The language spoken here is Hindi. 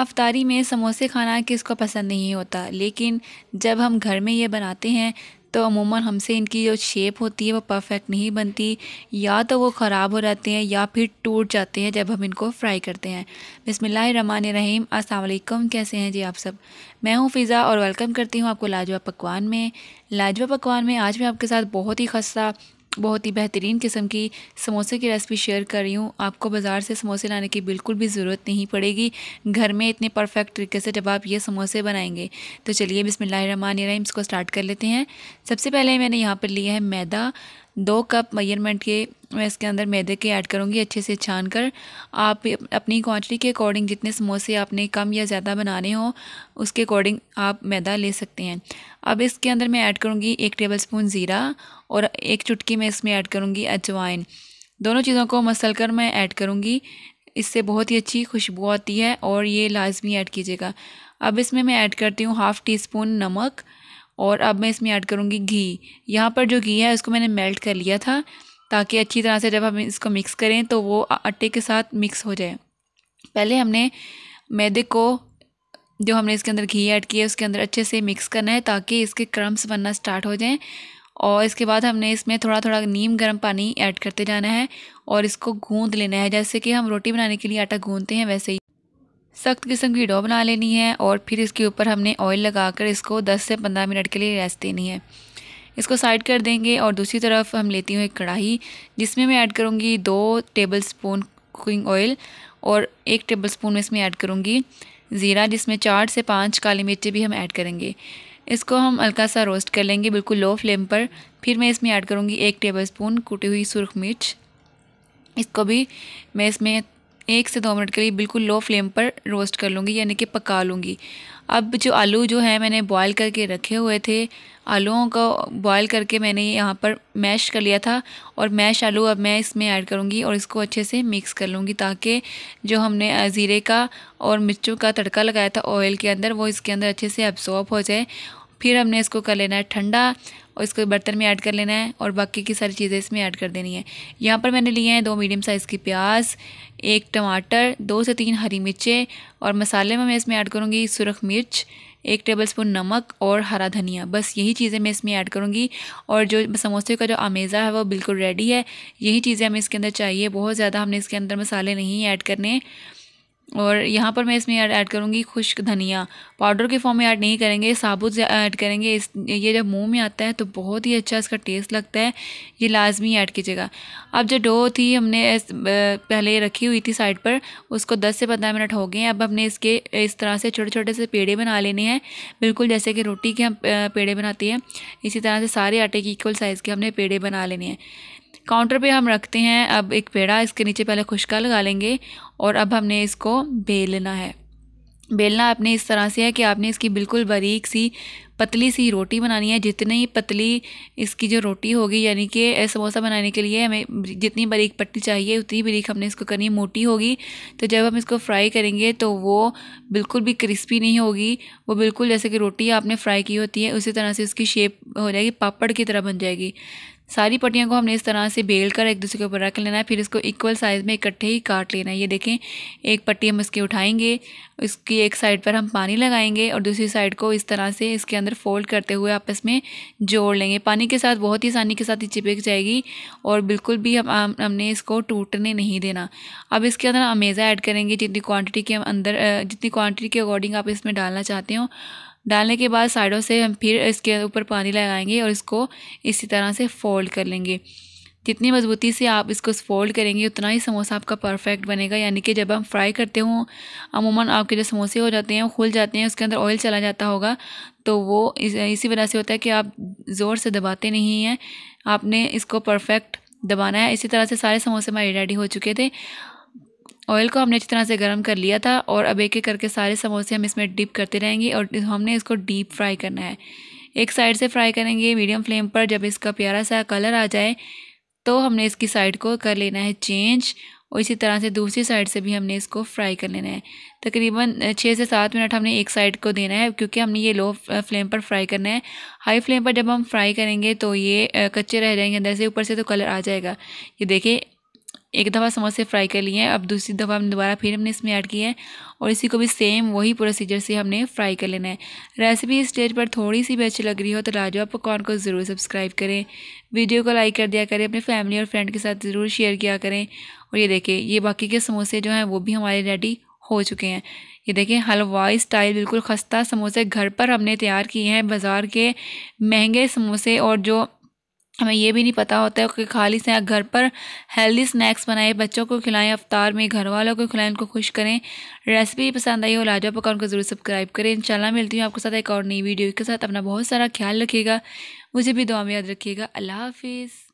अफतारी में समोसे खाना किसको पसंद नहीं होता लेकिन जब हम घर में ये बनाते हैं तो अमूमन हमसे इनकी जो शेप होती है वो परफेक्ट नहीं बनती या तो वो ख़राब हो जाते हैं या फिर टूट जाते हैं जब हम इनको फ्राई करते हैं बसमिल्लामान रहीम असलकम कैसे हैं जी आप सब मैं हूँ फ़िज़ा और वेलकम करती हूँ आपको लाजवा पकवान में लाजवा पकवान में आज मैं आपके साथ बहुत ही खस्ता बहुत ही बेहतरीन किस्म की समोसे की रेसिपी शेयर कर रही हूँ आपको बाज़ार से समोसे लाने की बिल्कुल भी ज़रूरत नहीं पड़ेगी घर में इतने परफेक्ट तरीके से जब आप ये समोसे बनाएंगे तो चलिए बिसमान इसको स्टार्ट कर लेते हैं सबसे पहले मैंने यहाँ पर लिया है मैदा दो कप मेजरमेंट के मैं इसके अंदर मैदे के ऐड करूँगी अच्छे से छान कर आप अपनी क्वांटिटी के अकॉर्डिंग जितने समोसे आपने कम या ज़्यादा बनाने हो उसके अकॉर्डिंग आप मैदा ले सकते हैं अब इसके अंदर मैं ऐड करूँगी एक टेबल स्पून ज़ीरा और एक चुटकी मैं इसमें ऐड करूँगी अजवाइन दोनों चीज़ों को मसल कर मैं ऐड करूँगी इससे बहुत ही अच्छी खुशबू आती है और ये लाजमी ऐड कीजिएगा अब इसमें मैं ऐड करती हूँ हाफ़ टी स्पून नमक और अब मैं इसमें ऐड करूँगी घी यहाँ पर जो घी है उसको मैंने मेल्ट कर लिया था ताकि अच्छी तरह से जब हम इसको मिक्स करें तो वो आटे के साथ मिक्स हो जाए पहले हमने मैदे को जो हमने इसके अंदर घी ऐड किया है उसके अंदर अच्छे से मिक्स करना है ताकि इसके क्रम्स बनना स्टार्ट हो जाएं और इसके बाद हमने इसमें थोड़ा थोड़ा नीम गर्म पानी ऐड करते जाना है और इसको गूंद लेना है जैसे कि हम रोटी बनाने के लिए आटा गूंदते हैं वैसे ही सख्त किस्म की डो बना लेनी है और फिर इसके ऊपर हमने ऑयल लगाकर इसको 10 से 15 मिनट के लिए रेस्ट देनी है इसको साइड कर देंगे और दूसरी तरफ हम लेती हूँ एक कढ़ाई जिसमें मैं ऐड करूँगी दो टेबल स्पून कुकिंग ऑयल और एक टेबल स्पून में इसमें ऐड करूँगी ज़ीरा जिसमें चार से पाँच काली मिर्ची भी हम ऐड करेंगे इसको हम हल्का सा रोस्ट कर लेंगे बिल्कुल लो फ्लेम पर फिर मैं इसमें ऐड करूँगी एक टेबल स्पून कुटी हुई सुरख मिर्च इसको भी मैं इसमें एक से दो मिनट के लिए बिल्कुल लो फ्लेम पर रोस्ट कर लूँगी यानी कि पका लूँगी अब जो आलू जो है मैंने बॉईल करके रखे हुए थे आलूओं को बॉईल करके मैंने यहाँ पर मैश कर लिया था और मैश आलू अब मैं इसमें ऐड करूँगी और इसको अच्छे से मिक्स कर लूँगी ताकि जो हमने ज़ीरे का और मिर्चों का तड़का लगाया था ऑयल के अंदर वो इसके अंदर अच्छे से एब्सॉर्ब हो जाए फिर हमने इसको कर लेना है ठंडा और इसको बर्तन में ऐड कर लेना है और बाकी की सारी चीज़ें इसमें ऐड कर देनी है यहाँ पर मैंने लिए हैं दो मीडियम साइज़ की प्याज एक टमाटर दो से तीन हरी मिर्चें और मसाले में मैं इसमें ऐड करूँगी सुरख मिर्च एक टेबलस्पून नमक और हरा धनिया बस यही चीज़ें मैं इसमें ऐड करूँगी और जो समोसे का जो आमेज़ा है वो बिल्कुल रेडी है यही चीज़ें हमें इसके अंदर चाहिए बहुत ज़्यादा हमने इसके अंदर मसाले नहीं ऐड करने और यहाँ पर मैं इसमें ऐड करूँगी खुश्क धनिया पाउडर के फॉर्म में ऐड नहीं करेंगे साबुत ऐड करेंगे इस ये जब मुंह में आता है तो बहुत ही अच्छा इसका टेस्ट लगता है ये लाजमी ऐड कीजिएगा अब जो डो थी हमने पहले रखी हुई थी साइड पर उसको 10 से 15 मिनट हो गए हैं अब हमने इसके इस तरह से छोटे छोटे से पेड़े बना लेने हैं बिल्कुल जैसे कि रोटी के हम पेड़े बनाते हैं इसी तरह से सारे आटे की इक्वल साइज़ के हमने पेड़े बना लेने हैं काउंटर पे हम रखते हैं अब एक पेड़ा इसके नीचे पहले खुशका लगा लेंगे और अब हमने इसको बेलना है बेलना आपने इस तरह से है कि आपने इसकी बिल्कुल बारीक सी पतली सी रोटी बनानी है जितनी ही पतली इसकी जो रोटी होगी यानी कि समोसा बनाने के लिए हमें जितनी बारीक पट्टी चाहिए उतनी बारीक हमने इसको करनी मोटी होगी तो जब हम इसको फ्राई करेंगे तो वो बिल्कुल भी क्रिस्पी नहीं होगी वो बिल्कुल जैसे कि रोटी आपने फ्राई की होती है उसी तरह से उसकी शेप हो जाएगी पापड़ की तरह बन जाएगी सारी पट्टियों को हमने इस तरह से बेल कर एक दूसरे के ऊपर रख लेना है फिर इसको इक्वल साइज़ में इकट्ठे ही काट लेना है ये देखें एक पट्टी हम इसकी उठाएंगे इसकी एक साइड पर हम पानी लगाएंगे और दूसरी साइड को इस तरह से इसके अंदर फोल्ड करते हुए आपस में जोड़ लेंगे पानी के साथ बहुत ही आसानी के साथ ही चिपक जाएगी और बिल्कुल भी हम हमने इसको टूटने नहीं देना अब इसके अंदर अमेज़ा ऐड करेंगे जितनी क्वान्टिटी के अंदर जितनी क्वान्टिटी के अकॉर्डिंग आप इसमें डालना चाहते हो डालने के बाद साइडों से हम फिर इसके ऊपर पानी लगाएंगे और इसको इसी तरह से फोल्ड कर लेंगे जितनी मज़बूती से आप इसको फोल्ड करेंगे उतना ही समोसा आपका परफेक्ट बनेगा यानी कि जब हम फ्राई करते हो अमूमन आपके जो समोसे हो जाते हैं वो खुल जाते हैं उसके अंदर ऑयल चला जाता होगा तो वो इस, इसी वजह से होता है कि आप ज़ोर से दबाते नहीं हैं आपने इसको परफेक्ट दबाना है इसी तरह से सारे समोसे हमारे रेडी हो चुके थे ऑयल को हमने अच्छी तरह से गर्म कर लिया था और अब एक एक करके सारे समोसे हम इसमें डिप करते रहेंगे और हमने इसको डीप फ्राई करना है एक साइड से फ्राई करेंगे मीडियम फ्लेम पर जब इसका प्यारा सा कलर आ जाए तो हमने इसकी साइड को कर लेना है चेंज और इसी तरह से दूसरी साइड से भी हमने इसको फ्राई कर लेना है तकरीबन छः से सात मिनट हमने एक साइड को देना है क्योंकि हमने ये लो फ्लेम पर फ्राई करना है हाई फ्लेम पर जब हम फ्राई करेंगे तो ये कच्चे रह जाएंगे अंदर से ऊपर से तो कलर आ जाएगा ये देखिए एक दफ़ा समोसे फ्राई कर लिए हैं अब दूसरी दफ़ा हमने दोबारा फिर हमने इसमें ऐड किया है और इसी को भी सेम वही प्रोसीजर से हमने फ्राई कर लेना है रेसिपी इस स्टेज पर थोड़ी सी भी अच्छी लग रही हो तो लाजवाब पकवान को ज़रूर सब्सक्राइब करें वीडियो को लाइक कर दिया करें अपने फैमिली और फ्रेंड के साथ ज़रूर शेयर किया करें और ये देखें ये बाकी के समोसे जो हैं वो भी हमारे रेडी हो चुके हैं ये देखें हलवाई स्टाइल बिल्कुल खस्ता समोसे घर पर हमने तैयार किए हैं बाज़ार के महंगे समोसे और जो हमें ये भी नहीं पता होता है कि खाली से आप घर पर हेल्दी स्नैक्स बनाएं बच्चों को खिलाएं अफ्तार में घर वालों को खिलाएं उनको खुश करें रेसिपी पसंद आई हो लाजवा अकाउंट को ज़रूर सब्सक्राइब करें इंशाल्लाह मिलती हूँ आपके साथ एक और नई वीडियो के साथ अपना बहुत सारा ख्याल रखिएगा मुझे भी दुआ में याद रखिएगा अल्लाह हाफिज़